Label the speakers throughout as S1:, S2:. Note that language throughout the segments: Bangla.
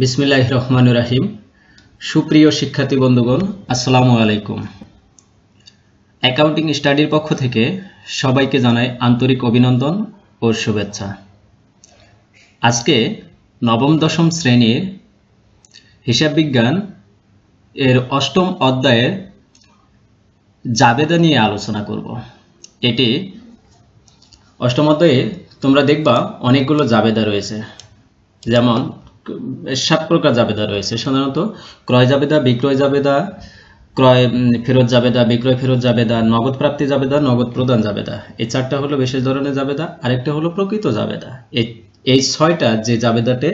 S1: বিসমিল্লাহ রহমান রাহিম সুপ্রিয় শিক্ষার্থী বন্ধুগণ আসসালামু আলাইকুম অ্যাকাউন্টিং স্টাডির পক্ষ থেকে সবাইকে জানাই আন্তরিক অভিনন্দন ও শুভেচ্ছা আজকে নবম দশম শ্রেণীর হিসাব বিজ্ঞান এর অষ্টম অধ্যায়ের জাবেদা নিয়ে আলোচনা করব এটি অষ্টম অধ্যায়ে তোমরা দেখবা অনেকগুলো জাবেদা রয়েছে যেমন সাত প্রকার জাবেদা রয়েছে সাধারণত ক্রয় জাবেদা বিক্রয় জাবেদা ক্রয় ফেরত জাবেদা বিক্রয় ফেরত জাবেদা নগদ প্রাপ্তি জাবেদা নগদ প্রদান জাবেদা এই চারটা হলো বিশেষ ধরনের জাবেদা আরেকটা হলো প্রকৃত জাবেদা এই এই ছয়টা যে জাবেদাতে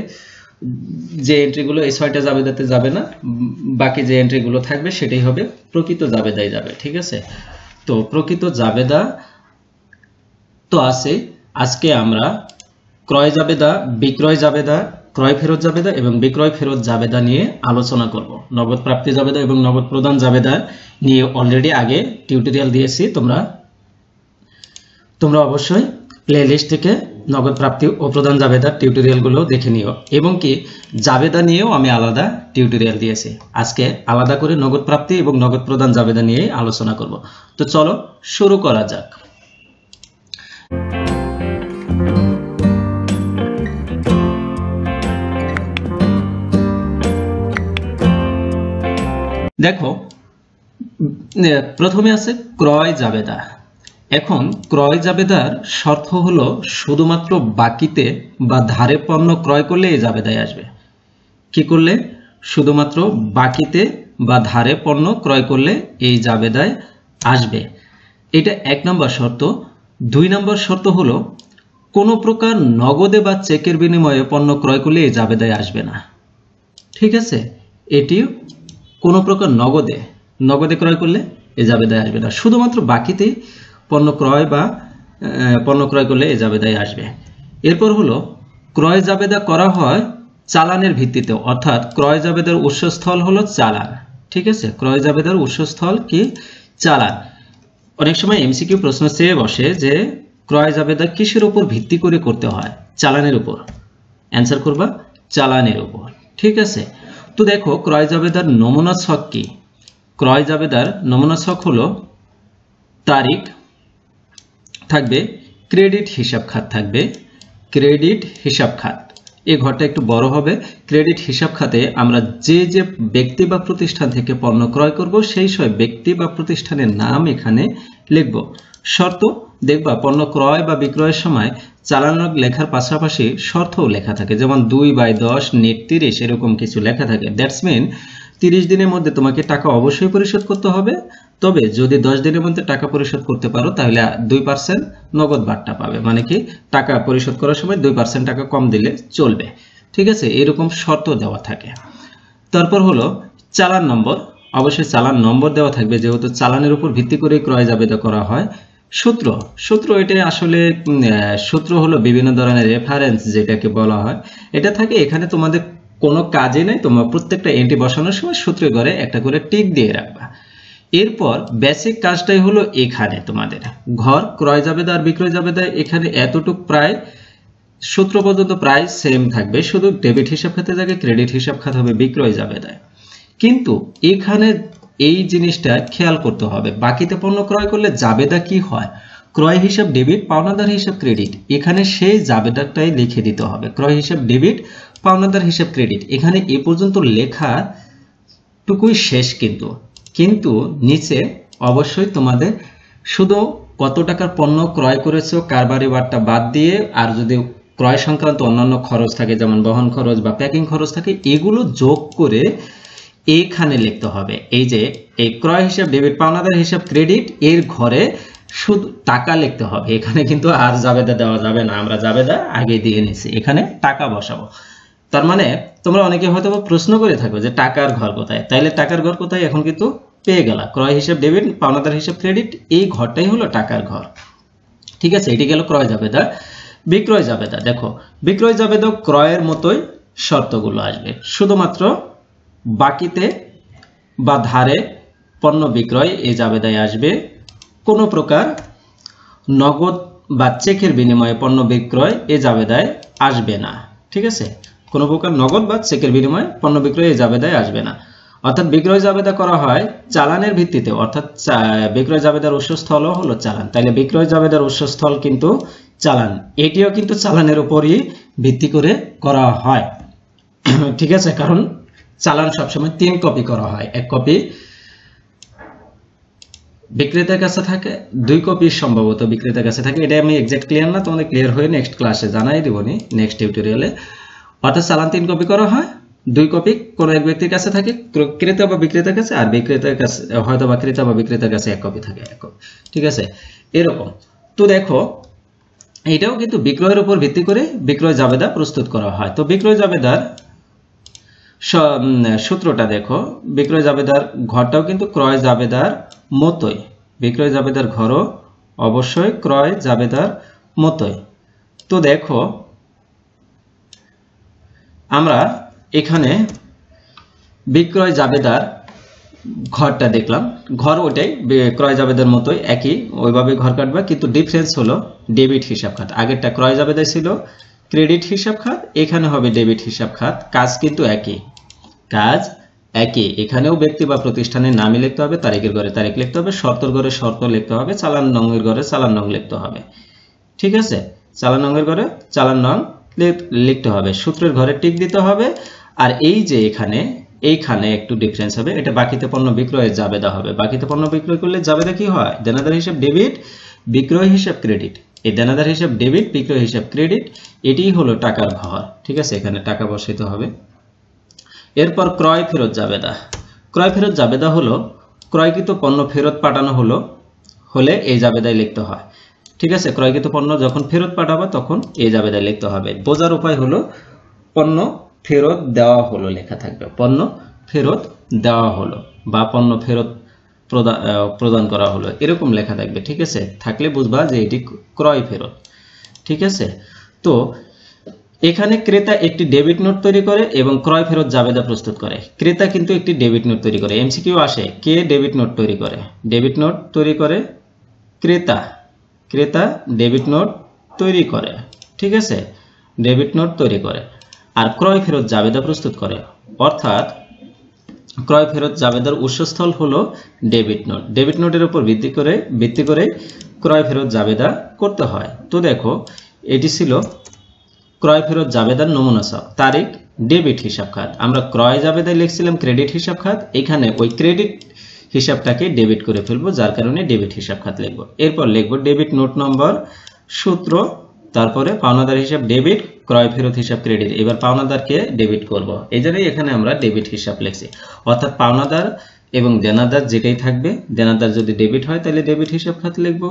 S1: যে এন্ট্রিগুলো এই ছয়টা জাবেদাতে যাবে না বাকি যে এন্ট্রিগুলো থাকবে সেটাই হবে প্রকৃত জাবেদাই যাবে ঠিক আছে তো প্রকৃত জাবেদা তো আছে আজকে আমরা ক্রয় জাবেদা বিক্রয় জাবেদা ক্রয় ফেরত জাবেদা এবং বিক্রয় ফেরত জাবেদা নিয়ে আলোচনা করব নগদ প্রাপ্তি জাবেদা এবং নগদ প্রদান জাবেদা নিয়ে অলরেডি আগে টিউটোরিয়াল দিয়েছি তোমরা তোমরা অবশ্যই প্লে লিস্ট থেকে নগদ প্রাপ্তি ও প্রদান জাবেদার টিউটোরিয়ালগুলো দেখে নিও এবং কি জাবেদা নিয়েও আমি আলাদা টিউটোরিয়াল দিয়েছি আজকে আলাদা করে নগদ প্রাপ্তি এবং নগদ প্রদান জাবেদা নিয়ে আলোচনা করব তো চলো শুরু করা যাক দেখো প্রথমে আছে ক্রয় জাবেদা এখন ক্রয় জাবেদার শর্ত হলো শুধুমাত্র বাকিতে বা ধারে পণ্য ক্রয় করলে এই জাবেদায় আসবে কি করলে শুধুমাত্র বাকিতে বা ধারে পণ্য ক্রয় করলে এই জাবেদায় আসবে এটা এক নম্বর শর্ত দুই নম্বর শর্ত হলো কোনো প্রকার নগদে বা চেকের বিনিময়ে পণ্য ক্রয় করলে এই জাবেদায় আসবে না ঠিক আছে এটি কোনো প্রকার নগদে নগদে ক্রয় করলে এ জাবেদায় আসবে না শুধুমাত্র বাকিতে পণ্য ক্রয় বা পণ্য ক্রয় করলে এ জাবেদায় আসবে এরপর হলো ক্রয় জাবেদা করা হয় চালানের ভিত্তিতে অর্থাৎ ক্রয় জাবেদার উৎসস্থল হলো চালান ঠিক আছে ক্রয় জাবেদার উৎসস্থল কি চালান অনেক সময় এমসিকিউ প্রশ্ন চেয়ে বসে যে ক্রয় জাবেদা কিসের উপর ভিত্তি করে করতে হয় চালানের উপর অ্যান্সার করবা চালানের উপর ঠিক আছে তো দেখো ক্রয় জাবেদার নমুনা ছক কি ক্রয় জাবেদার নমুনা ছক হলো তারিখ থাকবে ক্রেডিট হিসাব খাত থাকবে ক্রেডিট হিসাব খাত এ ঘরটা একটু বড় হবে ক্রেডিট হিসাব খাতে আমরা যে যে ব্যক্তি বা প্রতিষ্ঠান থেকে পণ্য ক্রয় করব সেই সব ব্যক্তি বা প্রতিষ্ঠানের নাম এখানে লিখব শর্ত দেখবা পণ্য ক্রয় বা বিক্রয়ের সময় চালানোর লেখার পাশাপাশি শর্তও লেখা থাকে যেমন দুই বাই দশ নেট তিরিশ এরকম কিছু লেখা থাকে দ্যাটস মিন তিরিশ দিনের মধ্যে তোমাকে টাকা অবশ্যই পরিশোধ করতে হবে তবে যদি দশ দিনের মধ্যে টাকা পরিশোধ করতে পারো তাহলে দুই পার্সেন্ট নগদ বার্তা পাবে মানে কি টাকা পরিশোধ করার সময় দুই পার্সেন্ট টাকা কম দিলে চলবে ঠিক আছে এরকম শর্ত দেওয়া থাকে তারপর হলো চালান নম্বর অবশ্যই চালান নম্বর দেওয়া থাকবে যেহেতু চালানের উপর ভিত্তি করে ক্রয় জাবেদা করা হয় সূত্র সূত্র এটা আসলে সূত্র হলো বিভিন্ন ধরনের রেফারেন্স যেটাকে বলা হয় এটা থাকে এখানে তোমাদের কোনো কাজে নেই তোমরা প্রত্যেকটা এন্ট্রি বসানোর সময় সূত্র করে একটা করে টিক দিয়ে রাখবা এরপর বেসিক কাজটাই হলো এখানে তোমাদের ঘর ক্রয় দা আর বিক্রয় যাবে যাবেদা এখানে এতটুক প্রায় সূত্র পর্যন্ত প্রায় সেম থাকবে শুধু ডেবিট হিসাব খাতে থাকে ক্রেডিট হিসাব খাতে হবে বিক্রয় যাবে যাবেদায় কিন্তু এখানে এই জিনিসটা খেয়াল করতে হবে বাকিতে পণ্য ক্রয় করলে জাবেদা কি হয় ক্রয় হিসাব ডেবিট পাওনাদার হিসাব ক্রেডিট এখানে সেই জাবেদাটাই লিখে দিতে হবে ক্রয় হিসাব ডেবিট পাওনাদার হিসাব ক্রেডিট এখানে এ পর্যন্ত লেখা টুকুই শেষ কিন্তু কিন্তু নিচে অবশ্যই তোমাদের শুধু কত টাকার পণ্য ক্রয় করেছো কারবারি বারটা বাদ দিয়ে আর যদি ক্রয় সংক্রান্ত অন্যান্য খরচ থাকে যেমন বহন খরচ বা প্যাকিং খরচ থাকে এগুলো যোগ করে এখানে লিখতে হবে এই যে এই ক্রয় হিসাব ডেবিট পাওনাদার হিসাব ক্রেডিট এর ঘরে শুধু টাকা লিখতে হবে এখানে কিন্তু আর জাবেদা দেওয়া যাবে না আমরা জাবেদা আগে দিয়ে নিছি এখানে টাকা বসাবো তার মানে তোমরা অনেকে হয়তো প্রশ্ন করে থাকো যে টাকার ঘর কোথায় তাইলে টাকার ঘর কোথায় এখন কিন্তু পেয়ে গেল ক্রয় হিসাব ডেবিট পাওনাদার হিসাব ক্রেডিট এই ঘরটাই হলো টাকার ঘর ঠিক আছে এটি গেল ক্রয় জাবেদা বিক্রয় জাবেদা দেখো বিক্রয় জাবেদা ক্রয়ের মতোই শর্তগুলো আসবে শুধুমাত্র বাকিতে বা ধারে পণ্য বিক্রয় এ জাবেদায় আসবে কোনো প্রকার নগদ বা চেকের বিনিময়ে পণ্য বিক্রয় এ জাবেদায় আসবে না ঠিক আছে কোনো প্রকার নগদ বা চেকের বিনিময়ে পণ্য বিক্রয় এ জাবেদায় আসবে না অর্থাৎ বিক্রয় জাবেদা করা হয় চালানের ভিত্তিতে অর্থাৎ বিক্রয় জাবেদার উৎসস্থল হলো চালান তাইলে বিক্রয় জাবেদার উৎসস্থল কিন্তু চালান এটিও কিন্তু চালানের উপরই ভিত্তি করে করা হয় ঠিক আছে কারণ চালান সবসময় তিন কপি করা হয় এক কপি বিক্রেতার কাছে থাকে দুই কপি সম্ভবত বিক্রেতার কাছে থাকে এটা আমি এক্সাক্ট ক্লিয়ার না তোমাদের ক্লিয়ার হয়ে নেক্সট ক্লাসে জানাই দেবনি নেক্সট টিউটোরিয়ালে অর্থাৎ চালান তিন কপি করা হয় দুই কপি কোনো এক ব্যক্তির কাছে থাকে ক্রেতা বা বিক্রেতার কাছে আর বিক্রেতার কাছে হয়তো বা ক্রেতা বা বিক্রেতার কাছে এক কপি থাকে এক ঠিক আছে এরকম তো দেখো এটাও কিন্তু বিক্রয়ের উপর ভিত্তি করে বিক্রয় জাবেদা প্রস্তুত করা হয় তো বিক্রয় জাবেদার সূত্রটা দেখো বিক্রয় জাবেদার ঘরটাও কিন্তু ক্রয় জাবেদার মতোই বিক্রয় জাবেদার ঘরও অবশ্যই ক্রয় জাবেদার মতোই তো দেখো আমরা এখানে বিক্রয় জাবেদার ঘরটা দেখলাম ঘর ওটাই ক্রয় জাবেদার মতোই একই ওইভাবে ঘর কাটবে কিন্তু ডিফারেন্স হলো ডেবিট হিসাব খাট আগেরটা ক্রয় যাবেদার ছিল ক্রেডিট হিসাব খাত এখানে হবে ডেবিট হিসাব খাত কাজ কিন্তু একই কাজ একই এখানেও ব্যক্তি বা প্রতিষ্ঠানের নামই লিখতে হবে তারিখের ঘরে তারিখ লিখতে হবে শর্তর ঘরে শর্ত লিখতে হবে চালান নংয়ের ঘরে চালান নং লিখতে হবে ঠিক আছে চালান নংয়ের ঘরে চালান নং লিখতে হবে সূত্রের ঘরে টিক দিতে হবে আর এই যে এখানে এইখানে একটু ডিফারেন্স হবে এটা বাকিতে পণ্য বিক্রয়ের জাবেদা হবে বাকিতে পণ্য বিক্রয় করলে জাবেদা কি হয় দেনাদার হিসেব ডেবিট বিক্রয় হিসেব ক্রেডিট এই দেনাদার হিসাব ডেবিট বিক্রয় হিসাব ক্রেডিট এটিই হলো টাকার ভর ঠিক আছে এখানে টাকা বসাইতে হবে এরপর ক্রয় ফেরত জাবেদা ক্রয় ফেরত জাবেদা হলো ক্রয়কৃত পণ্য ফেরত পাঠানো হলো হলে এই জাবেদায় লিখতে হয় ঠিক আছে ক্রয়কৃত পণ্য যখন ফেরত পাঠাবো তখন এই জাবেদায় লিখতে হবে বোঝার উপায় হলো পণ্য ফেরত দেওয়া হলো লেখা থাকবে পণ্য ফেরত দেওয়া হলো বা পণ্য ফেরত প্রদান করা হলো এরকম লেখা থাকবে ঠিক আছে থাকলে বুঝবা যে এটি ক্রয় ফেরত ঠিক আছে তো এখানে ক্রেতা একটি ডেবিট নোট তৈরি করে এবং ক্রয় ফেরত জাবেদা প্রস্তুত করে ক্রেতা কিন্তু একটি ডেবিট নোট তৈরি করে এমসিকিউ আসে কে ডেবিট নোট তৈরি করে ডেবিট নোট তৈরি করে ক্রেতা ক্রেতা ডেবিট নোট তৈরি করে ঠিক আছে ডেবিট নোট তৈরি করে আর ক্রয় ফেরত জাবেদা প্রস্তুত করে অর্থাৎ ক্রয় ফেরত জাবেদার উৎসস্থল হলো ডেবিট নোট ডেবিট নোটের উপর ভিত্তি করে ভিত্তি করে ক্রয় ফেরত জাবেদা করতে হয় তো দেখো এটি ছিল ক্রয় ফেরত জাবেদার নমুনা সব তারিখ ডেবিট হিসাব খাত আমরা ক্রয় জাবেদায় লিখছিলাম ক্রেডিট হিসাব খাত এখানে ওই ক্রেডিট হিসাবটাকে ডেবিট করে ফেলবো যার কারণে ডেবিট হিসাব খাত লিখবো এরপর লিখবো ডেবিট নোট নম্বর সূত্র তারপরে পাওনাদার হিসাব ডেবিট ক্রয় ফেরত হিসাব ক্রেডিট এবার পাওনাদারকে ডেবিট করব। এই জন্যই এখানে আমরা ডেবিট হিসাব লিখছি অর্থাৎ পাওনাদার এবং দেনাদার যেটাই থাকবে দেনাদার যদি ডেবিট হয় তাহলে ডেবিট হিসাব খাত লিখব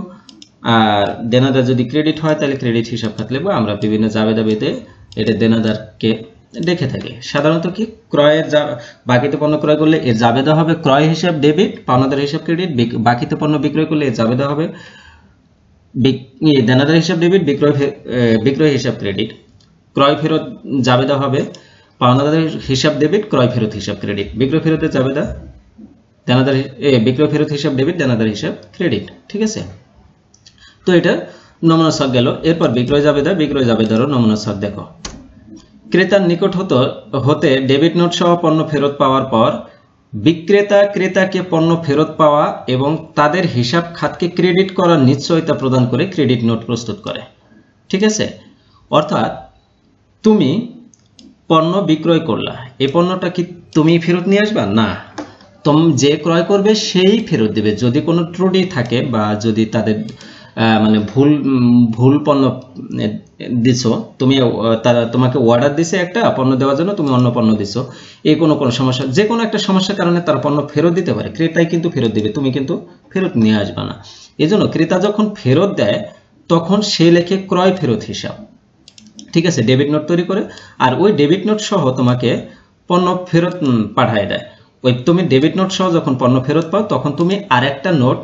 S1: আর দেনাদার যদি ক্রেডিট হয় তাহলে ক্রেডিট হিসাব খাত লিখব আমরা বিভিন্ন জাবে দাবিতে এটা দেনাদারকে দেখে থাকি সাধারণত কি ক্রয়ের বাকিতে পণ্য ক্রয় করলে এর দেওয়া হবে ক্রয় হিসাব ডেবিট পাওনাদার হিসাব ক্রেডিট বাকিতে পণ্য বিক্রয় করলে এর দেওয়া হবে দেনাদার হিসাব ডেবিট বিক্রয় বিক্রয় হিসাব ক্রেডিট ক্রয় ফেরত জাবেদা হবে পাওনাদারের হিসাব ডেবিট ক্রয় ফেরত হিসাব ক্রেডিট বিক্রয় ফেরতের জাবেদা দেনাদার এ বিক্রয় ফেরত হিসাব ডেবিট দেনাদার হিসাব ক্রেডিট ঠিক আছে তো এটা নমুনা ছক গেল এরপর বিক্রয় জাবেদা বিক্রয় জাবেদারও নমুনা ছক দেখো ক্রেতার নিকট হতো হতে ডেবিট নোট সহ পণ্য ফেরত পাওয়ার পর বিক্রেতা ক্রেতাকে পণ্য ফেরত পাওয়া এবং তাদের হিসাব খাতকে ক্রেডিট করার নিশ্চয়তা প্রদান করে ক্রেডিট নোট প্রস্তুত করে ঠিক আছে অর্থাৎ তুমি পণ্য বিক্রয় করলা এই পণ্যটা কি তুমি ফেরত নিয়ে আসবা না তুম যে ক্রয় করবে সেই ফেরত দেবে যদি কোনো ত্রুটি থাকে বা যদি তাদের মানে ভুল ভুল পণ্য দিছো তুমি তারা তোমাকে অর্ডার দিছে একটা পণ্য দেওয়ার জন্য তুমি অন্য পণ্য দিছো এই কোনো কোনো সমস্যা যে কোনো একটা সমস্যার কারণে তার পণ্য ফেরত দিতে পারে ক্রেতাই কিন্তু ফেরত দিবে তুমি কিন্তু ফেরত নিয়ে আসবে না এজন্য ক্রেতা যখন ফেরত দেয় তখন সে লেখে ক্রয় ফেরত হিসাব ঠিক আছে ডেবিট নোট তৈরি করে আর ওই ডেবিট নোট সহ তোমাকে পণ্য ফেরত পাঠায় দেয় ওই তুমি ডেবিট নোট সহ যখন পণ্য ফেরত পাও তখন তুমি আর একটা নোট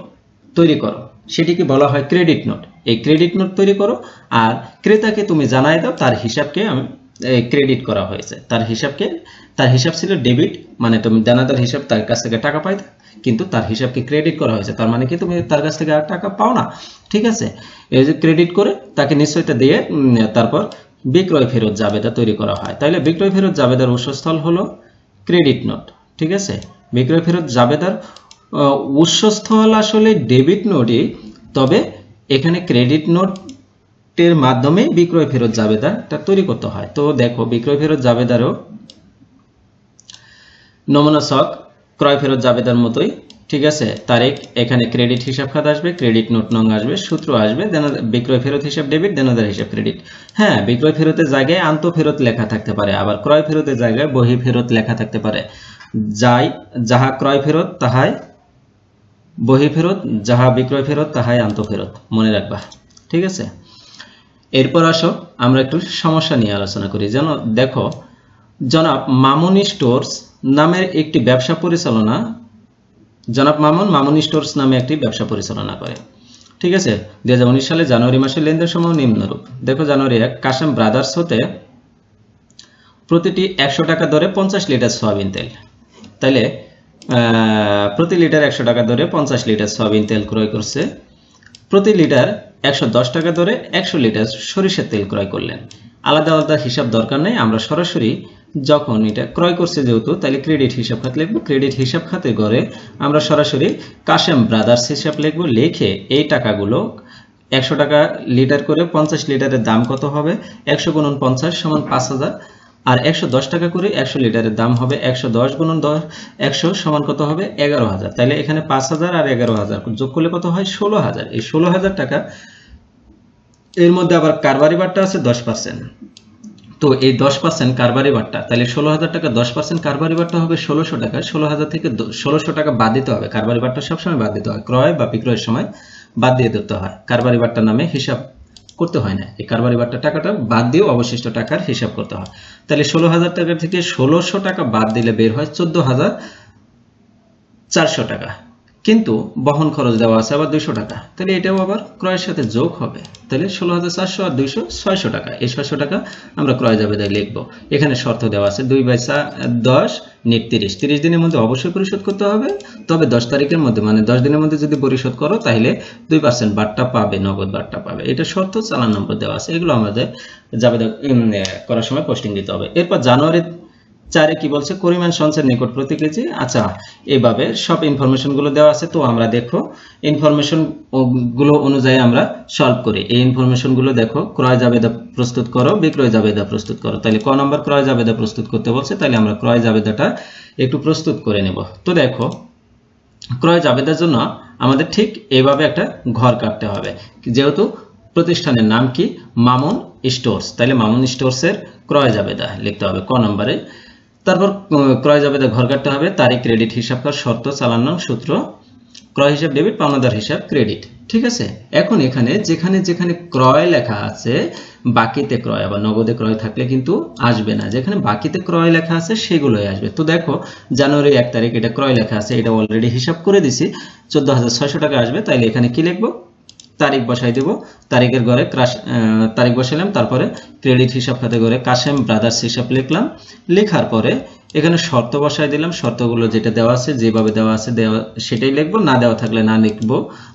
S1: তৈরি করো সেটিকে বলা হয় ক্রেডিট নোট এই ক্রেডিট নোট তৈরি করো আর ক্রেতাকে তুমি জানাই দাও তার হিসাবকে আমি ক্রেডিট করা হয়েছে তার হিসাবকে তার হিসাব ছিল ডেবিট মানে তুমি জানাদার হিসাব তার কাছ থেকে টাকা পাই কিন্তু তার হিসাবকে ক্রেডিট করা হয়েছে তার মানে কি তুমি তার কাছ থেকে আর টাকা পাও না ঠিক আছে এই যে ক্রেডিট করে তাকে নিশ্চয়তা দিয়ে তারপর বিক্রয় ফেরত জাবেদা তৈরি করা হয় তাইলে বিক্রয় ফেরত জাবেদার উৎসস্থল হলো ক্রেডিট নোট ঠিক আছে বিক্রয় ফেরত জাবেদার উৎসস্থল আসলে ডেবিট নোটই তবে এখানে ক্রেডিট নোটের মাধ্যমে বিক্রয় ফেরত জাবেদাটা তৈরি করতে হয় তো দেখো বিক্রয় ফেরত জাবেদারও নমুনা শখ ক্রয় ফেরত জাবেদার মতোই ঠিক আছে তারিখ এখানে ক্রেডিট হিসাব খাত আসবে ক্রেডিট নোট নং আসবে সূত্র আসবে দেন বিক্রয় ফেরত হিসাব ডেবিট দেনাদার হিসাব ক্রেডিট হ্যাঁ বিক্রয় ফেরতের জায়গায় আন্ত ফেরত লেখা থাকতে পারে আবার ক্রয় ফেরতের জায়গায় বহি ফেরত লেখা থাকতে পারে যাই যাহা ক্রয় ফেরত তাহাই বহি ফেরত যাহা বিক্রয় ফেরত তাহাই আন্ত ফেরত মনে রাখবা ঠিক আছে এরপর আসো আমরা একটু সমস্যা নিয়ে আলোচনা করি যেন দেখো জনাব মামুনি স্টোর্স নামের একটি ব্যবসা পরিচালনা জনাব মামুন মামুন স্টোর্স নামে একটি ব্যবসা পরিচালনা করে ঠিক আছে দুই সালে জানুয়ারি মাসে লেনদেন সময় নিম্নরূপ দেখো জানুয়ারি এক কাশেম ব্রাদার্স হতে প্রতিটি একশো টাকা দরে পঞ্চাশ লিটার সয়াবিন তেল তাইলে প্রতি লিটার একশো টাকা দরে পঞ্চাশ লিটার সয়াবিন তেল ক্রয় করছে প্রতি লিটার একশো দশ টাকা দরে একশো লিটার সরিষার তেল ক্রয় করলেন আলাদা আলাদা হিসাব দরকার নেই আমরা সরাসরি যখন এটা ক্রয় করছে যেহেতু তাহলে ক্রেডিট হিসাব খাতে লিখবো ক্রেডিট হিসাব খাতে ঘরে আমরা সরাসরি কাশেম ব্রাদার্স হিসাব লিখবো লিখে এই টাকাগুলো একশো টাকা লিটার করে পঞ্চাশ লিটারের দাম কত হবে একশো গুণন পঞ্চাশ সমান পাঁচ হাজার আর একশো দশ টাকা করে একশো লিটারের দাম হবে একশো দশ গুণন দশ একশো সমান কত হবে এগারো হাজার তাহলে এখানে পাঁচ হাজার আর এগারো হাজার যোগ করলে কত হয় ষোলো হাজার এই ষোলো হাজার টাকা এর মধ্যে আবার কারবারি বারটা আছে দশ পার্সেন্ট তো এই দশ পার্সেন্ট কারবারি বারটা তাহলে ষোলো হাজার টাকা দশ পার্সেন্ট কারবারি বারটা হবে ষোলোশো টাকা ষোলো হাজার থেকে ষোলোশো টাকা বাদ দিতে হবে কারবারি বারটা সবসময় বাদ দিতে হয় ক্রয় বা বিক্রয়ের সময় বাদ দিয়ে দিতে হয় কারবারি বারটা নামে হিসাব করতে হয় না এই কারবারি বারটা টাকাটা বাদ দিয়ে অবশিষ্ট টাকার হিসাব করতে হয় তাহলে ষোলো হাজার টাকা থেকে ষোলোশো টাকা বাদ দিলে বের হয় চোদ্দ হাজার চারশো টাকা কিন্তু বহন খরচ দেওয়া আছে আবার দুইশো টাকা তাহলে এটাও আবার ক্রয়ের সাথে যোগ হবে তাহলে ষোলো হাজার চারশো আর দুইশো ছয়শো টাকা এই ছয়শো টাকা আমরা ক্রয় তাই লিখবো এখানে শর্ত দেওয়া আছে দুই বাই দশ নিট তিরিশ তিরিশ দিনের মধ্যে অবশ্যই পরিশোধ করতে হবে তবে দশ তারিখের মধ্যে মানে দশ দিনের মধ্যে যদি পরিশোধ করো তাহলে দুই পার্সেন্ট বারটা পাবে নগদ বারটা পাবে এটা শর্ত চালান নম্বর দেওয়া আছে এগুলো আমাদের যাবে করার সময় পোস্টিং দিতে হবে এরপর জানুয়ারি চারে কি বলছে করিমান সঞ্চের নিকট প্রতি কেজি আচ্ছা এভাবে সব ইনফরমেশনগুলো দেওয়া আছে তো আমরা দেখো ইনফরমেশনগুলো অনুযায়ী আমরা সলভ করি এই ইনফরমেশনগুলো দেখো ক্রয় জাবেদা প্রস্তুত করো বিক্রয় জাবেদা প্রস্তুত করো তাহলে ক নম্বর ক্রয় জাবেদা প্রস্তুত করতে বলছে তাহলে আমরা ক্রয় জাবেদাটা একটু প্রস্তুত করে নেব তো দেখো ক্রয় জাবেদার জন্য আমাদের ঠিক এভাবে একটা ঘর কাটতে হবে যেহেতু প্রতিষ্ঠানের নাম কি মামুন স্টোর্স তাহলে মামুন স্টোর্সের ক্রয় জাবেদা লিখতে হবে ক নম্বরে তারপর ক্রয় জবেদা ঘর কাটতে হবে তারিখ ক্রেডিট হিসাব কর শর্ত চালান নাম সূত্র ক্রয় হিসাব ডেবিট পাওনাদার হিসাব ক্রেডিট ঠিক আছে এখন এখানে যেখানে যেখানে ক্রয় লেখা আছে বাকিতে ক্রয় আবার নগদে ক্রয় থাকলে কিন্তু আসবে না যেখানে বাকিতে ক্রয় লেখা আছে সেগুলোই আসবে তো দেখো জানুয়ারি এক তারিখ এটা ক্রয় লেখা আছে এটা অলরেডি হিসাব করে দিছি চোদ্দ টাকা আসবে তাইলে এখানে কি লিখবো তারিখ বসাই দেব তারিখের ঘরে ক্রাশ তারিখ বসাইলাম তারপরে ক্রেডিট হিসাব খাতে ঘরে কাশেম ব্রাদার্স হিসাব লিখলাম লেখার পরে এখানে শর্ত বসাই দিলাম শর্তগুলো যেটা দেওয়া আছে যেভাবে দেওয়া আছে দেওয়া সেটাই লিখবো না দেওয়া থাকলে না লিখব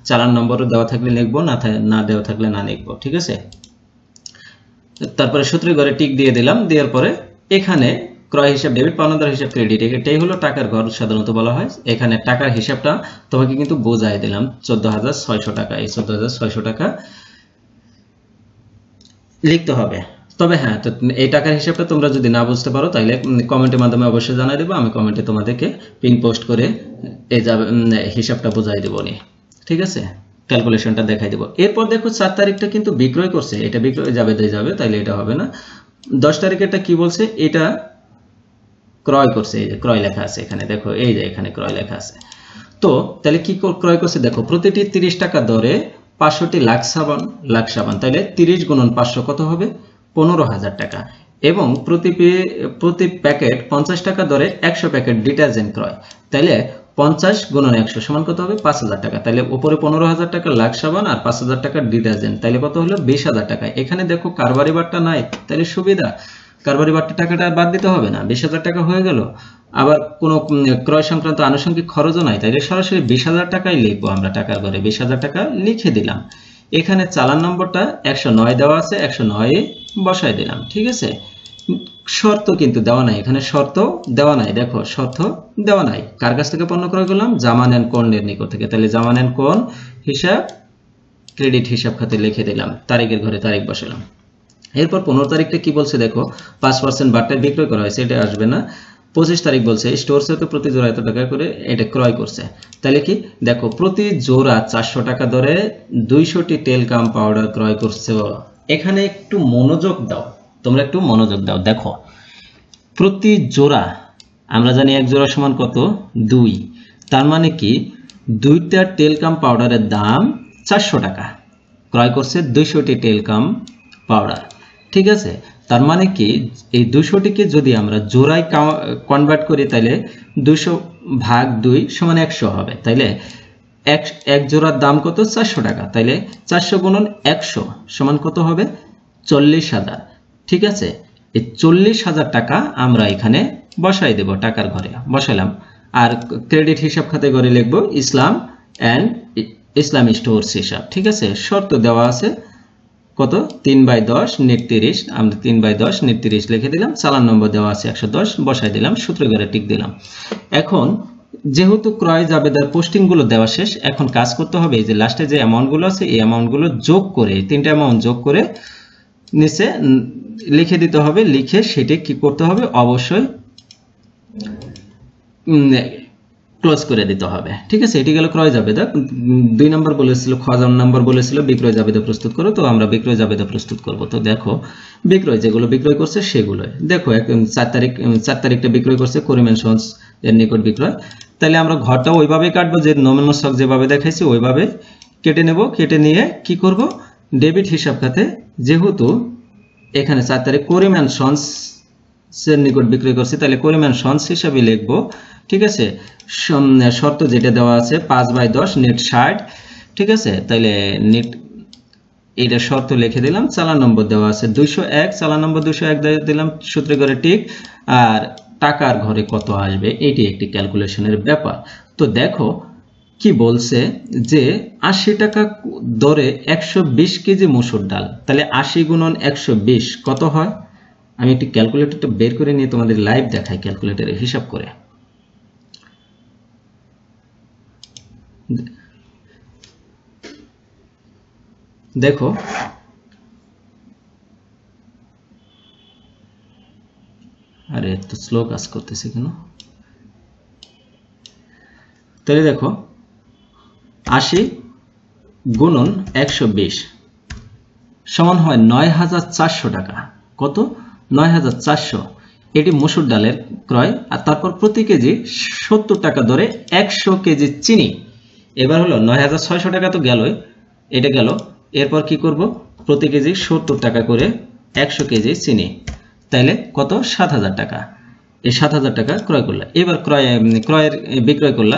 S1: চালান নম্বরও দেওয়া থাকলে লিখবো না না দেওয়া থাকলে না লিখবো ঠিক আছে তারপরে সূত্রে ঘরে টিক দিয়ে দিলাম দেওয়ার পরে এখানে ক্রয় হিসাব ডেবিট পাওনাদার হিসাব ক্রেডিট এটাই হলো টাকার ঘর সাধারণত বলা হয় এখানে টাকার হিসাবটা তোমাকে কিন্তু বোঝাই দিলাম চোদ্দ হাজার ছয়শো টাকা এই চোদ্দ হাজার ছয়শো টাকা লিখতে হবে তবে হ্যাঁ তো এই টাকার হিসাবটা তোমরা যদি না বুঝতে পারো তাহলে কমেন্টের মাধ্যমে অবশ্যই জানাই দেবো আমি কমেন্টে তোমাদেরকে পিন পোস্ট করে এই হিসাবটা বোঝাই দেবো নি ঠিক আছে ক্যালকুলেশনটা দেখাই দেবো এরপর দেখো সাত তারিখটা কিন্তু বিক্রয় করছে এটা বিক্রয় যাবে দিয়ে যাবে তাহলে এটা হবে না দশ তারিখেরটা কি বলছে এটা ক্রয় করছে এই যে ক্রয় লেখা আছে এখানে দেখো এই যে এখানে ক্রয় লেখা আছে তো তাহলে কি ক্রয় করছে দেখো প্রতিটি তিরিশ টাকা দরে পাঁচশোটি লাখ সাবান লাখ সাবান তাহলে তিরিশ গুণন পাঁচশো কত হবে পনেরো হাজার টাকা এবং প্রতি প্রতি প্যাকেট পঞ্চাশ টাকা দরে একশো প্যাকেট ডিটারজেন্ট ক্রয় তাহলে পঞ্চাশ গুণন একশো সমান কত হবে পাঁচ হাজার টাকা তাহলে উপরে পনেরো হাজার টাকা লাখ সাবান আর পাঁচ হাজার টাকা ডিটারজেন্ট তাহলে কত হলো বিশ হাজার টাকা এখানে দেখো কারবারি বারটা নাই তাহলে সুবিধা কারবারি বাড়তি টাকাটা বাদ দিতে হবে না বিশ হাজার টাকা হয়ে গেল আবার কোনো ক্রয় সংক্রান্ত আনুষঙ্গিক খরচও নাই তাইলে সরাসরি বিশ হাজার টাকাই লিখবো আমরা টাকার ঘরে বিশ হাজার টাকা লিখে দিলাম এখানে চালান নম্বরটা একশো নয় দেওয়া আছে একশো নয়ে বসায় দিলাম ঠিক আছে শর্ত কিন্তু দেওয়া নাই এখানে শর্ত দেওয়া নাই দেখো শর্ত দেওয়া নাই কার কাছ থেকে পণ্য ক্রয় করলাম জামান অ্যান্ড কর্ণের নিকট থেকে তাহলে জামান অ্যান্ড কর্ণ হিসাব ক্রেডিট হিসাব খাতে লিখে দিলাম তারিখের ঘরে তারিখ বসালাম এরপর পনেরো তারিখটা কি বলছে দেখো পাঁচ পার্সেন্ট বার্টায় বিক্রয় করা হয়েছে এটা আসবে না পঁচিশ তারিখ বলছে স্টোর থেকে প্রতি জোড়া এত টাকা করে এটা ক্রয় করছে তাহলে কি দেখো প্রতি জোড়া চারশো টাকা ধরে দুইশোটি তেল কাম পাউডার ক্রয় করছে এখানে একটু মনোযোগ দাও তোমরা একটু মনোযোগ দাও দেখো প্রতি জোড়া আমরা জানি এক জোড়া সমান কত দুই তার মানে কি দুইটা টেলকাম পাউডারের দাম চারশো টাকা ক্রয় করছে দুইশোটি টেলকাম পাউডার ঠিক আছে তার মানে কি এই দুশোটিকে যদি আমরা জোড়ায় কনভার্ট করি তাহলে দুশো ভাগ দুই সমান একশো হবে তাইলে এক এক জোড়ার দাম কত চারশো টাকা তাইলে চারশো গুণন একশো সমান কত হবে চল্লিশ হাজার ঠিক আছে এই চল্লিশ হাজার টাকা আমরা এখানে বসাই দেব টাকার ঘরে বসালাম আর ক্রেডিট হিসাব খাতে ঘরে লিখব ইসলাম অ্যান্ড ইসলাম স্টোর্স হিসাব ঠিক আছে শর্ত দেওয়া আছে কত তিন বাই দশ নেট তিরিশ আমরা তিন বাই দশ নেট তিরিশ লিখে দিলাম চালান নম্বর দেওয়া আছে একশো দশ বসাই দিলাম সূত্রগারে টিক দিলাম এখন যেহেতু ক্রয় জাবেদার পোস্টিংগুলো দেওয়া শেষ এখন কাজ করতে হবে যে লাস্টে যে অ্যামাউন্টগুলো আছে এই অ্যামাউন্টগুলো যোগ করে তিনটা অ্যামাউন্ট যোগ করে নিচে লিখে দিতে হবে লিখে সেটি কি করতে হবে অবশ্যই ক্লোজ করে দিতে হবে ঠিক আছে এটি গেল ক্রয় জাবেদা দুই নম্বর বলেছিল খজান নাম্বার বলেছিল বিক্রয় জাবেদা প্রস্তুত করো তো আমরা বিক্রয় জাবেদা প্রস্তুত করব তো দেখো বিক্রয় যেগুলো বিক্রয় করছে সেগুলো দেখো এক চার তারিখ চার তারিখটা বিক্রয় করছে করিমেন সন্স এর নিকট বিক্রয় তাহলে আমরা ঘরটা ওইভাবে কাটবো যে নমেন্ন শখ যেভাবে দেখাইছি ওইভাবে কেটে নেব কেটে নিয়ে কি করব ডেবিট হিসাব খাতে যেহেতু এখানে চার তারিখ করিমেন সন্স এর নিকট বিক্রয় করছে তাহলে করিমেন সন্স হিসাবে লিখবো ঠিক আছে শর্ত যেটা দেওয়া আছে পাঁচ বাই দশ নেট ষাট ঠিক আছে তাহলে নেট এটা শর্ত লিখে দিলাম চালান নম্বর দেওয়া আছে দুইশো এক চালান নম্বর দুইশো এক দিলাম সূত্রে ঘরে টিক আর টাকার ঘরে কত আসবে এটি একটি ক্যালকুলেশনের ব্যাপার তো দেখো কি বলছে যে আশি টাকা দরে একশো বিশ কেজি মসুর ডাল তাহলে আশি গুণন একশো বিশ কত হয় আমি একটি ক্যালকুলেটরটা বের করে নিয়ে তোমাদের লাইভ দেখাই ক্যালকুলেটরে হিসাব করে দেখো আরে এত স্লো কাজ করতেছে কেন তাহলে দেখো আশি গুণন একশো বিশ সমান হয় নয় হাজার চারশো টাকা কত নয় হাজার চারশো এটি মসুর ডালের ক্রয় আর তারপর প্রতি কেজি সত্তর টাকা ধরে একশো কেজি চিনি এবার হলো নয় হাজার ছয়শো টাকা তো গেলই এটা গেল এরপর কি করব প্রতি কেজি সত্তর টাকা করে একশো কেজি চিনি তাইলে কত সাত হাজার টাকা এই সাত হাজার টাকা ক্রয় করলা এবার ক্রয় ক্রয়ের বিক্রয় করলা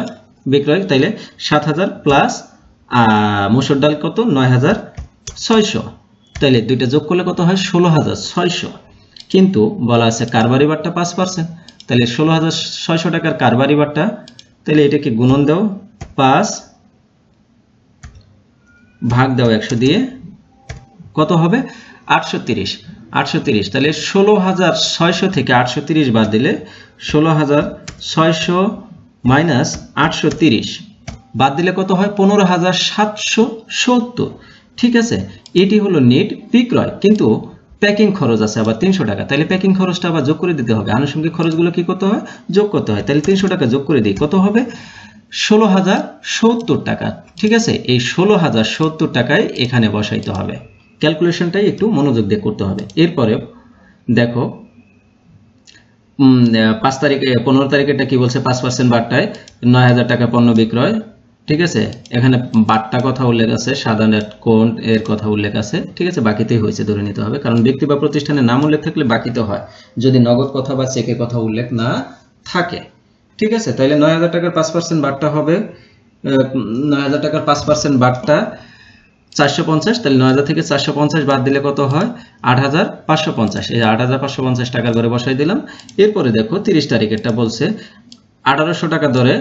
S1: বিক্রয় তাইলে সাত হাজার প্লাস মুসুর ডাল কত নয় হাজার ছয়শো তাইলে দুইটা যোগ করলে কত হয় ষোলো হাজার ছয়শো কিন্তু বলা আছে কারবারি বারটা পাঁচ পার্সেন্ট তাহলে ষোলো হাজার ছয়শো টাকার কারবারি বারটা তাহলে এটাকে গুণন দাও পাঁচ ভাগ দাও একশো দিয়ে কত হবে আটশো তিরিশ আটশো তিরিশ তাহলে ষোলো হাজার ছয়শো থেকে আটশো তিরিশ বাদ দিলে ষোলো হাজার ছয়শো মাইনাস আটশো তিরিশ বাদ দিলে কত হয় পনেরো হাজার সাতশো সত্তর ঠিক আছে এটি হলো নেট বিক্রয় কিন্তু প্যাকিং খরচ আছে আবার তিনশো টাকা তাহলে প্যাকিং খরচটা আবার যোগ করে দিতে হবে আনুষঙ্গিক খরচগুলো কি করতে হয় যোগ করতে হয় তাহলে তিনশো টাকা যোগ করে দিই কত হবে ষোলো হাজার সত্তর টাকা ঠিক আছে এই ষোলো হাজার সত্তর টাকায় এখানে বসাইতে হবে ক্যালকুলেশনটাই একটু মনোযোগ দিয়ে করতে হবে এরপরে দেখো পাঁচ তারিখে পনেরো তারিখেরটা কি বলছে পাঁচ পার্সেন্ট বার্টায় নয় হাজার টাকা পণ্য বিক্রয় ঠিক আছে এখানে বার্তা কথা উল্লেখ আছে সাধারণ কোন এর কথা উল্লেখ আছে ঠিক আছে বাকিতেই হয়েছে ধরে নিতে হবে কারণ ব্যক্তি বা প্রতিষ্ঠানের নাম উল্লেখ থাকলে বাকিতে হয় যদি নগদ কথা বা চেকের কথা উল্লেখ না থাকে ঠিক আছে তাহলে নয় হাজার টাকার পাঁচ পার্সেন্ট বার্তা হবে নয় হাজার টাকার পাঁচ পার্সেন্ট বার্তা চারশো পঞ্চাশ তাহলে নয় হাজার থেকে চারশো পঞ্চাশ বাদ দিলে কত হয় আট হাজার পাঁচশো পঞ্চাশ এই আট হাজার পাঁচশো পঞ্চাশ টাকা ধরে বসাই দিলাম এরপরে দেখো তিরিশ তারিখেরটা বলছে আঠারোশো টাকা ধরে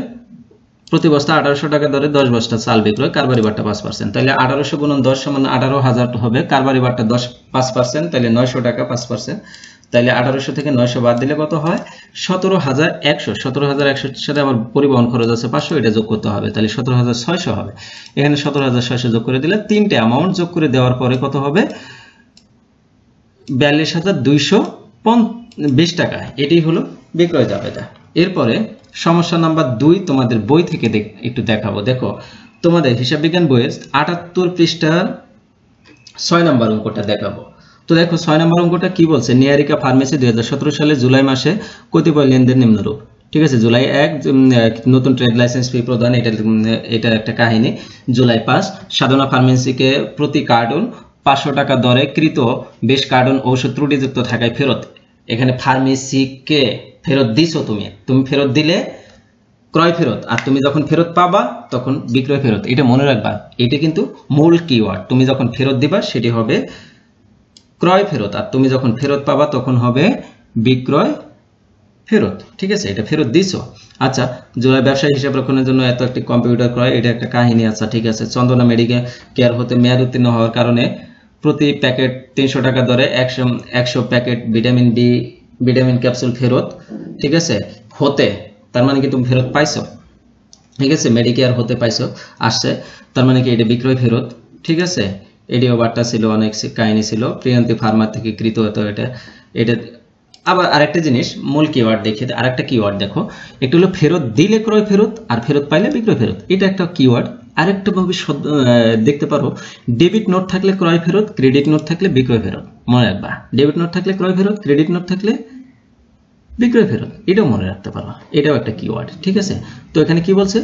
S1: প্রতি বস্তা আঠারোশো টাকা ধরে দশ বস্তা চাল বিক্রয় কারবারি বাট্টা পাঁচ পার্সেন্ট তাহলে আঠারোশো গুণন দশ সমান আঠারো হাজার হবে কারবারি বাট্টা দশ পাঁচ পার্সেন্ট তাহলে নয়শো টাকা পাঁচ পার্সেন্ট তাহলে আঠারোশো থেকে নয়শো বাদ দিলে কত হয় সতেরো হাজার একশো সতেরো হাজার একশোর সাথে আমার পরিবহন খরচ আছে পাঁচশো এটা যোগ করতে হবে তাহলে সতেরো হাজার ছয়শো হবে এখানে সতেরো হাজার ছয়শো যোগ করে দিলে তিনটে অ্যামাউন্ট যোগ করে দেওয়ার পরে কত হবে বিয়াল্লিশ হাজার দুইশো বিশ টাকা এটি হলো বিক্রয় জাবেদা এরপরে সমস্যা নাম্বার দুই তোমাদের বই থেকে একটু দেখাবো দেখো তোমাদের হিসাব বিজ্ঞান বইয়ের আটাত্তর পৃষ্ঠার ছয় নম্বর অঙ্কটা দেখাবো তো দেখো ছয় নম্বর অঙ্কটা কি বলছে নিয়ারিকা ফার্মেসি দুই সালে জুলাই মাসে কতিপয় লেনদেন নিম্নরূপ ঠিক আছে জুলাই এক নতুন ট্রেড লাইসেন্স ফি প্রদান এটা এটা একটা কাহিনী জুলাই পাঁচ সাধনা ফার্মেসিকে প্রতি কার্টুন পাঁচশো টাকা দরে কৃত বেশ কার্টুন ঔষধ ত্রুটিযুক্ত থাকায় ফেরত এখানে ফার্মেসিকে ফেরত দিছো তুমি তুমি ফেরত দিলে ক্রয় ফেরত আর তুমি যখন ফেরত পাবা তখন বিক্রয় ফেরত এটা মনে রাখবা এটা কিন্তু মূল কিওয়ার্ড তুমি যখন ফেরত দিবা সেটি হবে ক্রয় ফেরত আর তুমি যখন ফেরত পাবা তখন হবে বিক্রয় ফেরত ঠিক আছে এটা ফেরত দিছ আচ্ছা জোড়া ব্যবসায়ী হিসাব রক্ষণের জন্য এত একটি কম্পিউটার ক্রয় এটা একটা কাহিনী আছে আচ্ছা, ঠিক আছে চন্দনা মেডিকেল কেয়ার হতে মেয়াদ উত্তীর্ণ হওয়ার কারণে প্রতি প্যাকেট তিনশো টাকা দরে একশো একশো packet vitamin D vitamin capsule ফেরত ঠিক আছে হতে তার মানে কি তুমি ফেরত পাইছ ঠিক আছে মেডিকেয়ার হতে পাইছ আসছে তার মানে কি এটা বিক্রয় ফেরত ঠিক আছে এডিও বার্তা ছিল অনেক কাহিনী ছিল প্রিয়ন্তী ফার্মার থেকে কৃত হতো এটা এটা আবার আরেকটা জিনিস মূল কিওয়ার্ড দেখি আরেকটা কিওয়ার্ড দেখো একটা হলো ফেরত দিলে ক্রয় ফেরত আর ফেরত পাইলে বিক্রয় ফেরত এটা একটা কিওয়ার্ড আরেকটা ভাবে দেখতে পারো ডেবিট নোট থাকলে ক্রয় ফেরত ক্রেডিট নোট থাকলে বিক্রয় ফেরত মনে রাখবা ডেবিট নোট থাকলে ক্রয় ফেরত ক্রেডিট নোট থাকলে বিক্রয় ফেরত এটাও মনে রাখতে পারো এটাও একটা কিওয়ার্ড ঠিক আছে তো এখানে কি বলছে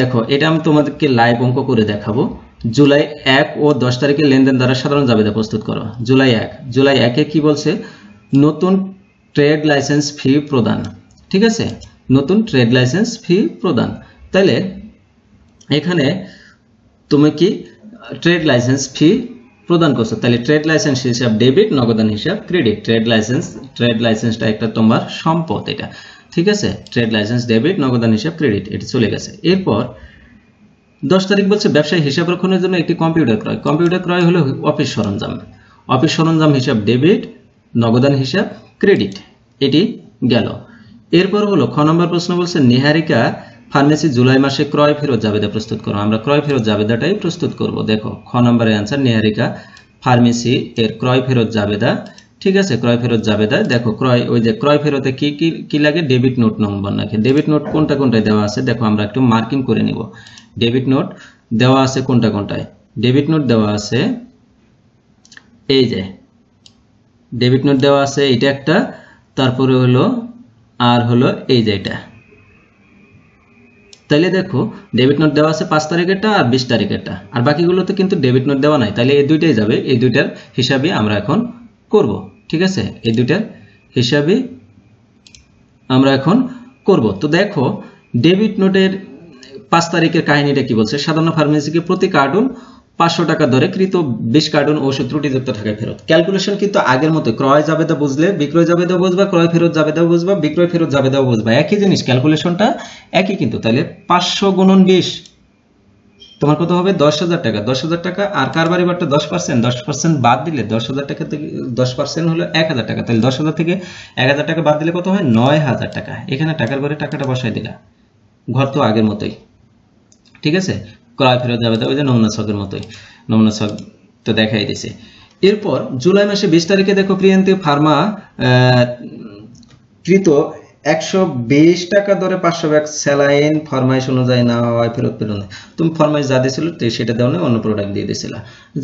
S1: দেখো এটা আমি তোমাদেরকে লাইভ অঙ্ক করে দেখাবো জুলাই এক ও দশ তারিখে লেনদেন দ্বারা সাধারণ জাবেদা প্রস্তুত করো জুলাই এক জুলাই একে কি বলছে নতুন ট্রেড লাইসেন্স ফি প্রদান ঠিক আছে নতুন ট্রেড লাইসেন্স ফি প্রদান তাহলে এখানে তুমি কি ট্রেড লাইসেন্স ফি প্রদান করছো তাহলে ট্রেড লাইসেন্স হিসাব ডেবিট নগদান হিসাব ক্রেডিট ট্রেড লাইসেন্স ট্রেড লাইসেন্সটা একটা তোমার সম্পদ এটা ঠিক আছে ট্রেড লাইসেন্স ডেবিট নগদান হিসাব ক্রেডিট এটা চলে গেছে এরপর দশ তারিখ বলছে ব্যবসায় হিসাব রক্ষণের জন্য একটি কম্পিউটার ক্রয় কম্পিউটার ক্রয় হলো অফিস সরঞ্জাম অফিস সরঞ্জাম হিসাব ডেবিট নগদান হিসাব ক্রেডিট এটি গেল এরপর হলো খ নম্বর প্রশ্ন বলছে নিহারিকা ফার্মেসি জুলাই মাসে ক্রয় ফেরত জাবেদা প্রস্তুত করো আমরা ক্রয় ফেরত জাবেদাটাই প্রস্তুত করব দেখো খ নম্বরের অ্যান্সার নিহারিকা ফার্মেসি এর ক্রয় ফেরত জাবেদা ঠিক আছে ক্রয় ফেরত যাবে তাই দেখো ক্রয় ওই যে ক্রয় ফেরতে কি কি লাগে ডেবিট নোট নম্বর নাকি ডেবিট নোট কোনটা কোনটায় দেওয়া আছে দেখো আমরা একটু মার্কিং করে নিব ডেবিট নোট দেওয়া আছে কোনটা কোনটায় ডেবিট নোট দেওয়া আছে এই যে ডেবিট নোট দেওয়া আছে এটা একটা তারপরে হলো আর হলো এই যে এটা তাহলে দেখো ডেবিট নোট দেওয়া আছে পাঁচ তারিখেরটা আর বিশ তারিখেরটা আর বাকিগুলোতে কিন্তু ডেবিট নোট দেওয়া নাই তাহলে এই দুইটাই যাবে এই দুইটার হিসাবে আমরা এখন করব ঠিক আছে এই দুটার হিসাবে আমরা এখন করব তো দেখো ডেবিট নোটের পাঁচ তারিখের কাহিনীটা কি বলছে সাধারণ ফার্মেসিকে প্রতি কার্টুন পাঁচশো টাকা ধরে কৃত বিশ কার্টুন ওষুধ ত্রুটিযুক্ত টাকায় ফেরত ক্যালকুলেশন কিন্তু আগের মতো ক্রয় যাবে দা বুঝলে বিক্রয় যাবে দা বুঝবা ক্রয় ফেরত যাবে দা বুঝবা বিক্রয় ফেরত যাবে দা বুঝবা একই জিনিস ক্যালকুলেশনটা একই কিন্তু তাহলে পাঁচশো গুণন বিশ তোমার কত হবে দশ হাজার টাকা দশ হাজার টাকা আর কারবারি বারটা দশ পার্সেন্ট দশ পার্সেন্ট বাদ দিলে দশ হাজার টাকা থেকে দশ পার্সেন্ট হলো এক হাজার টাকা তাহলে দশ হাজার থেকে এক হাজার টাকা বাদ দিলে কত হয় নয় হাজার টাকা এখানে টাকার বারে টাকাটা বসাই দিলা ঘর তো আগের মতোই ঠিক আছে ক্রয় ফেরত যাবে ওই যে নমুনা ছকের মতোই নমুনা ছক তো দেখাই দিছে এরপর জুলাই মাসে বিশ তারিখে দেখো প্রিয়ান্তি ফার্মা কৃত একশো বিশ টাকা দরে পাঁচশো ব্যাগ স্যালাইন ফরমাইশ অনুযায়ী না হয় ফেরত পেল তুমি ফরমাইশ যা দিয়েছিল সেটা দেওয়া না অন্য প্রোডাক্ট দিয়ে দিয়েছিল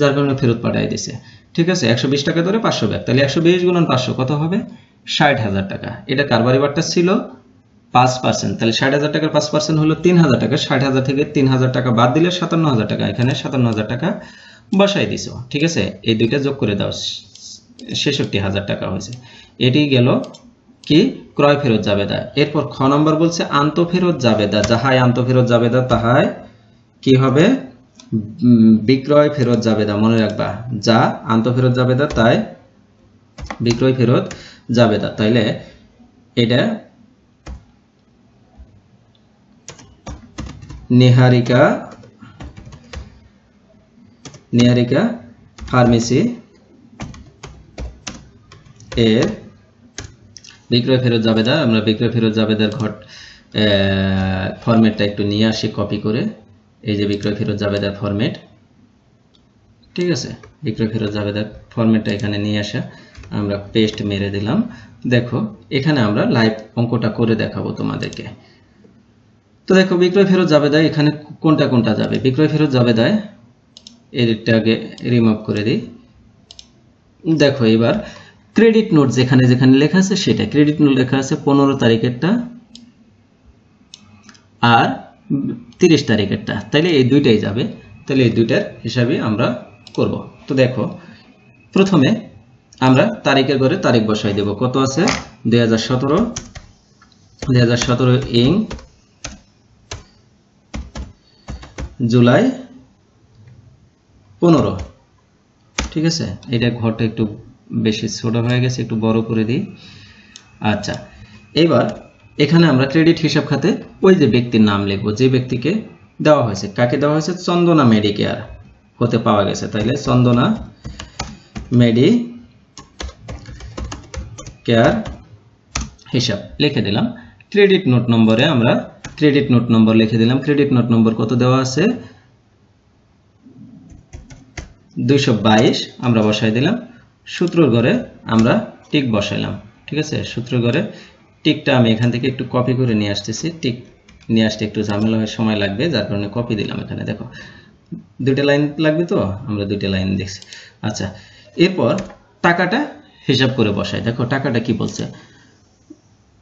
S1: যার কারণে ফেরত পাঠাই দিয়েছে ঠিক আছে একশো বিশ টাকা ধরে পাঁচশো ব্যাগ তাহলে একশো বিশ গুণন পাঁচশো কত হবে ষাট হাজার টাকা এটা কারবারি বারটা ছিল পাঁচ পার্সেন্ট তাহলে ষাট হাজার টাকার পাঁচ পার্সেন্ট হলো তিন হাজার টাকা ষাট হাজার থেকে তিন হাজার টাকা বাদ দিলে সাতান্ন হাজার টাকা এখানে সাতান্ন হাজার টাকা বসাই দিছ ঠিক আছে এই দুইটা যোগ করে দাও ছেষট্টি হাজার টাকা হয়েছে এটি গেল কি ক্রয় ফেরত দা এরপর খ নম্বর বলছে আন্ত ফেরত দা যাহাই আন্ত ফেরত দা তাহাই কি হবে বিক্রয় ফেরত দা মনে রাখবা যা আন্ত ফেরত দা তাই বিক্রয় ফেরত দা তাইলে এটা নিহারিকা নিহারিকা ফার্মেসি এর বিক্রয় ফেরত জাবেদা আমরা বিক্রয় ফেরত জাবেদার ঘট ফরম্যাটটা একটু নিয়ে আসি কপি করে এই যে বিক্রয় ফেরত জাবেদার ফরম্যাট ঠিক আছে বিক্রয় ফেরত জাবেদার ফরম্যাটটা এখানে নিয়ে আসা আমরা পেস্ট মেরে দিলাম দেখো এখানে আমরা লাইভ অঙ্কটা করে দেখাবো তোমাদেরকে তো দেখো বিক্রয় ফেরত যাবে দেয় এখানে কোনটা কোনটা যাবে বিক্রয় ফেরত যাবে দেয় এরটা রিমুভ করে দিই দেখো এবার ক্রেডিট নোট যেখানে যেখানে লেখা আছে সেটা ক্রেডিট নোট লেখা আছে পনেরো তারিখেরটা আর তিরিশ তারিখেরটা তাহলে এই দুইটাই যাবে তাহলে এই দুইটার হিসাবে আমরা করব তো দেখো প্রথমে আমরা তারিখের ঘরে তারিখ বসাই দেব কত আছে দুই হাজার সতেরো দুই হাজার সতেরো ইং জুলাই পনেরো ঠিক আছে এটা ঘরটা একটু বেশি ছোট হয়ে গেছে একটু বড় করে দিই আচ্ছা এবার এখানে আমরা ক্রেডিট হিসাব খাতে ওই যে ব্যক্তির নাম লিখবো যে ব্যক্তিকে দেওয়া হয়েছে কাকে দেওয়া হয়েছে চন্দনা মেডিকেয়ার হতে পাওয়া গেছে তাইলে চন্দনা মেডি কেয়ার হিসাব লিখে দিলাম ক্রেডিট নোট নম্বরে আমরা ক্রেডিট নোট নম্বর লিখে দিলাম ক্রেডিট নোট নম্বর কত দেওয়া আছে দুইশো আমরা বসাই দিলাম সূত্র ঘরে আমরা টিক বসাইলাম ঠিক আছে সূত্র ঘরে টিকটা আমি এখান থেকে একটু কপি করে নিয়ে আসতেছি টিক নিয়ে আসতে একটু ঝামেলা হয়ে সময় লাগবে যার কারণে কপি দিলাম এখানে দেখো দুইটা লাইন লাগবে তো আমরা দুইটা লাইন দেখছি আচ্ছা এরপর টাকাটা হিসাব করে বসাই দেখো টাকাটা কি বলছে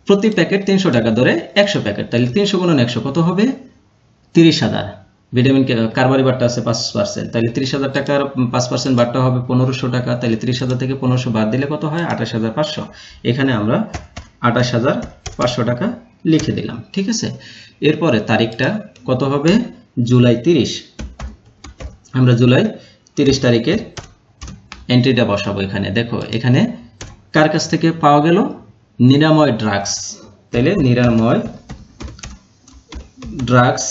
S1: প্রতি প্যাকেট তিনশো টাকা ধরে একশো প্যাকেট তাহলে তিনশো গুণন একশো কত হবে তিরিশ হাজার ভিটামিন কারবারি বারটা আছে পাঁচ পার্সেন্ট তাহলে ত্রিশ হাজার টাকার পাঁচ পার্সেন্ট বারটা হবে পনেরোশো টাকা তাহলে ত্রিশ হাজার থেকে পনেরোশো বাদ দিলে কত হয় আঠাশ হাজার পাঁচশো এখানে আমরা আঠাশ হাজার পাঁচশো টাকা লিখে দিলাম ঠিক আছে এরপরে তারিখটা কত হবে জুলাই তিরিশ আমরা জুলাই তিরিশ তারিখের এন্ট্রিটা বসাবো এখানে দেখো এখানে কার কাছ থেকে পাওয়া গেল নিরাময় ড্রাগস তাহলে নিরাময় ড্রাগস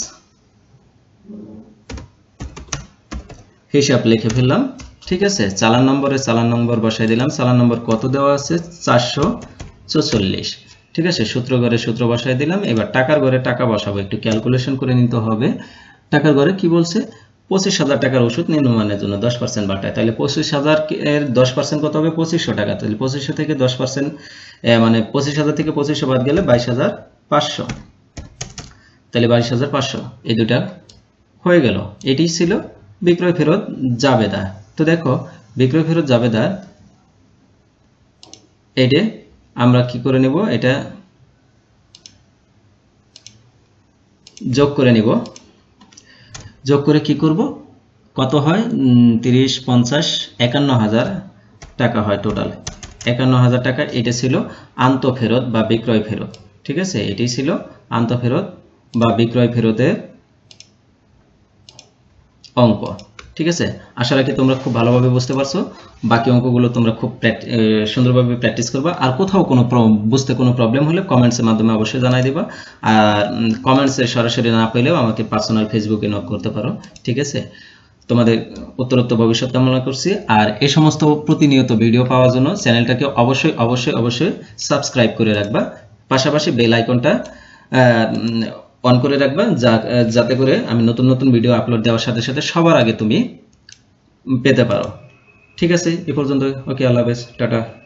S1: হিসাব লিখে ফেললাম ঠিক আছে চালান নম্বরে চালান নম্বর বসাই দিলাম চালান নম্বর কত দেওয়া আছে চারশো চৌচল্লিশ ঠিক আছে সূত্র ঘরে সূত্র বসাই দিলাম এবার টাকার ঘরে টাকা বসাবো একটু ক্যালকুলেশন করে নিতে হবে টাকার ঘরে কি বলছে পঁচিশ হাজার টাকার ওষুধ নির্মাণের জন্য দশ পার্সেন্ট বাটায় তাহলে পঁচিশ হাজার এর দশ পার্সেন্ট কত হবে পঁচিশশো টাকা তাহলে পঁচিশশো থেকে দশ পার্সেন্ট মানে পঁচিশ হাজার থেকে পঁচিশশো বাদ গেলে বাইশ হাজার পাঁচশো তাহলে বাইশ হাজার পাঁচশো এই দুটা হয়ে গেল এটি ছিল বিক্রয় ফেরত জাবেদা তো দেখো বিক্রয় ফেরত জাবেদা এটা আমরা কি করে নেব এটা যোগ করে নিব যোগ করে কি করব কত হয় তিরিশ পঞ্চাশ একান্ন হাজার টাকা হয় টোটাল একান্ন হাজার টাকা এটা ছিল আন্ত ফেরত বা বিক্রয় ফেরত ঠিক আছে এটি ছিল আন্ত ফেরত বা বিক্রয় ফেরতের অঙ্ক ঠিক আছে আশা রাখি তোমরা খুব ভালোভাবে বুঝতে পারছো বাকি অঙ্কগুলো তোমরা খুব সুন্দরভাবে প্র্যাকটিস করবা আর কোথাও কোনো বুঝতে কোনো প্রবলেম হলে কমেন্টসের মাধ্যমে অবশ্যই জানাই দিবা আর কমেন্টসে সরাসরি না পেলেও আমাকে পার্সোনাল ফেসবুকে নক করতে পারো ঠিক আছে তোমাদের উত্তরোত্তর ভবিষ্যৎ কামনা করছি আর এ সমস্ত প্রতিনিয়ত ভিডিও পাওয়ার জন্য চ্যানেলটাকে অবশ্যই অবশ্যই অবশ্যই সাবস্ক্রাইব করে রাখবা পাশাপাশি বেল আইকনটা অন করে রাখবা যাতে করে আমি নতুন নতুন ভিডিও আপলোড দেওয়ার সাথে সাথে সবার আগে তুমি পেতে পারো ঠিক আছে এ পর্যন্ত ওকে আল্লাহ হাফেজ টাটা